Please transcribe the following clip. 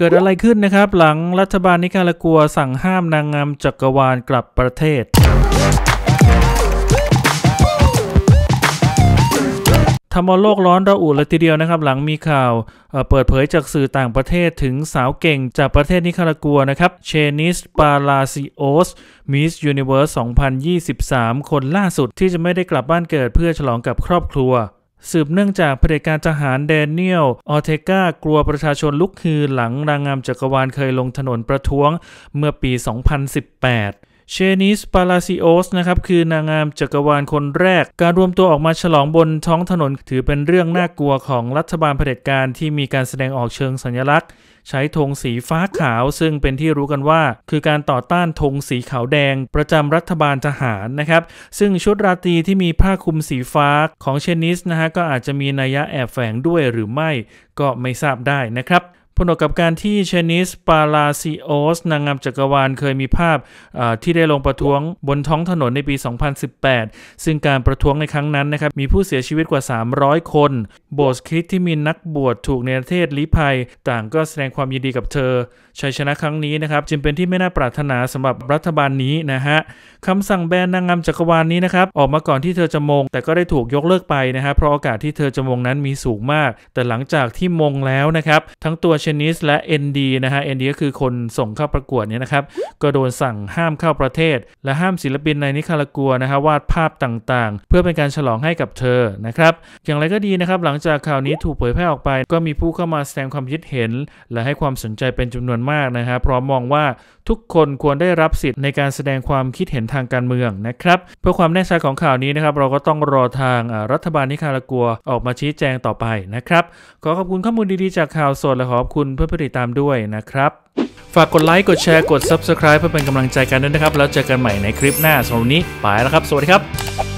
เกิดอะไรขึ้นนะครับหลังรัฐบาลนิการากัว สั่งห้ามนางงามจักรวาลกลับประเทศทำเอาโลกร้อนระอุเลยทีเดียวนะครับหลังมีข่าว เปิดเผยจากสื่อต่างประเทศถึงสาวเก่งจากประเทศนิคารากัวนะครับเชนิสปาลาซิโอสมิสยูนิเวิร์ส2023 คนล่าสุดที่จะไม่ได้กลับบ้านเกิดเพื่อฉลองกับครอบครัวสืบเนื่องจากเผด็จการทหารแดเนียลออเทกา กลัวประชาชนลุกฮือหลังรางงามจักรวาลเคยลงถนนประท้วงเมื่อปี 2018เชนิสปาลาซิโอสนะครับคือนางงามจักรวาลคนแรกการรวมตัวออกมาฉลองบนท้องถนนถือเป็นเรื่องน่ากลัวของรัฐบาลเผด็จการที่มีการแสดงออกเชิงสัญลักษณ์ ใช้ธงสีฟ้าขาวซึ่งเป็นที่รู้กันว่าคือการต่อต้านธงสีขาวแดงประจำรัฐบาลทหารนะครับ ซึ่งชุดราตรีที่มีผ้าคลุมสีฟ้าของเชนิสนะฮะก็อาจจะมีนัยยะแอบแฝงด้วยหรือไม่ก็ไม่ทราบได้นะครับผลกกับการที่เชนิส ปาลาซิโอส นางงามจักรวาลเคยมีภาพที่ได้ลงประท้วงบนท้องถนนในปี 2018 ซึ่งการประท้วงในครั้งนั้นนะครับมีผู้เสียชีวิตกว่า 300 คน โบสคริสที่มีนักบวชถูกในประเทศลิภัยต่างก็แสดงความยินดีกับเธอชัยชนะครั้งนี้นะครับจึงเป็นที่ไม่น่าปรารถนาสำหรับรัฐบาลนี้นะฮะคำสั่งแบนนางงามจักรวาลนี้นะครับออกมาก่อนที่เธอจะมง แต่ก็ได้ถูกยกเลิกไปนะฮะเพราะโอกาสที่เธอจะมงนั้นมีสูงมาก แต่หลังจากที่มงแล้วนะครับทั้งตัวเชชนิสและ ND นะฮะ ND ก็คือคนส่งเข้าประกวดเนี่ยนะครับก็โดนสั่งห้ามเข้าประเทศ และห้ามศิลปินในนิคารากัวนะฮะวาดภาพต่างๆ เพื่อเป็นการฉลองให้กับเธอนะครับอย่างไรก็ดีนะครับหลังจากข่าวนี้ถูกเผยแพร่ออกไป ก็มีผู้เข้ามาแสดงความคิดเห็น และให้ความสนใจเป็นจำนวนมากนะฮะพร้อมมองว่าทุกคนควรได้รับสิทธิ์ในการแสดงความคิดเห็นทางการเมืองนะครับเพื่อความแน่ชัดของข่าวนี้นะครับเราก็ต้องรอทางรัฐบาลนิคารากัวออกมาชี้แจงต่อไปนะครับขอขอบคุณข้อมูลดีๆจากข่าวสดและขอบคุณคุณเพื่อนๆติดตามด้วยนะครับ ฝากกดไลค์ กดแชร์ กด Subscribe เพื่อเป็นกำลังใจกันด้วยนะครับ แล้วเจอกันใหม่ในคลิปหน้าสำหรับนี้ไปแล้วครับ สวัสดีครับ